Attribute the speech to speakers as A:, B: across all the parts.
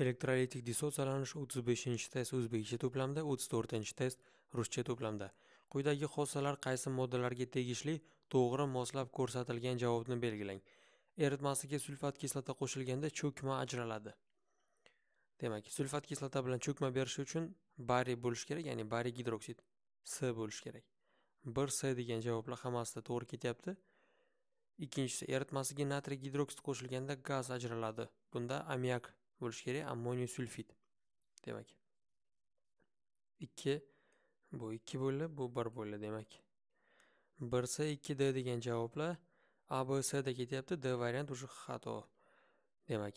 A: Elektrolitik dissotsialanish 35 test o'zbekcha to'plamda, 34 test ruscha to'plamda. Quyidagi xossalar qaysi moddalarga tegishli, to'g'ri moslab ko'rsatilgan javobni belgilang. Eritmasiga sulfat kislota qo'shilganda cho'kma ajraladi. Demak, sulfat kislota bilan cho'kma berishi uchun bariy bo'lishi kerak, ya'ni bariy gidroksid S bo'lishi kerak. 1C degan javoblar hammasida to'g'ri ketyapti. Ikkinchisi, eritmasiga natriy gidroksid qo'shilganda gaz ajraladi. Bunda ammiak bo'lishi kerak ammoniy sulfid demak ikki bu ikki bo'ldi bu bir bo'ldi demak bir s ikki d degan javoblar a b sda ketyapti d variant уже xato demak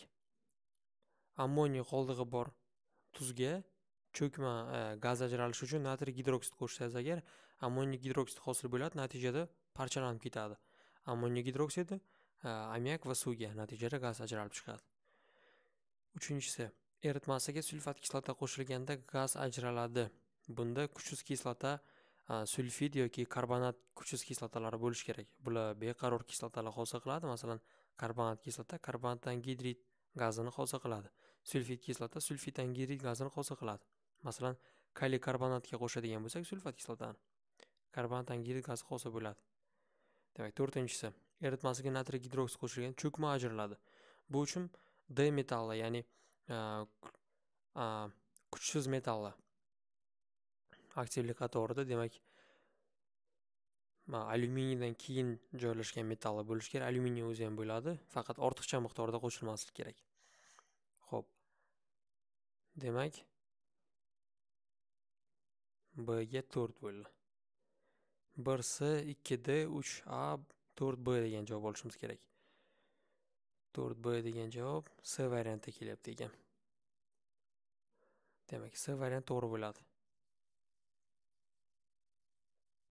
A: ammoniy qoldig'i bor tuzga cho'kma e, gaz ajralishi uchun natriy gidroksid qo'shsangiz agar ammoniy gidroksid hosil bo'ladi natijada parchalanib ketadi ammoniy gidroksidi e, ammiak va suvga natijada gaz ajralib chiqadi uchinchisi eritmasiga sulfat kislota qo'shilganda gaz ajraladi bunda kuchsiz kislota sulfid yoki karbonat kuchsiz kislotalari bo'lishi kerak bular beqaror kislotalar hosil qiladi masalan karbonat kislota karbonatdan gidrid gazini hosil qiladi sulfid kislota sulfiddan gidrid gazini hosil qiladi masalan karbonatga qo'shadigan bo'lsak sulfat kislotani karbonatdan gidrid gazi hosil bo'ladi demak to'rtinchisi eritmasiga natriy gidroksid qo'shilgan cho'kma ajraladi bu uchun d metalli ya'ni kuchsiz metalli aktivlik qatorida demak alyuminiydan keyin joylashgan metalli bo'lishi kerak alyuminiy o'zi ham bo'ladi faqat ortiqcha miqdorda qo'shilmaslik kerak ho'p demak bga to'rt bo'ldi bir s ikki d uch a to'rt b degan javob olishimiz kerak to'rt b degan javob c variantda kelyapti ekan demak c variant to'g'ri bo'ladi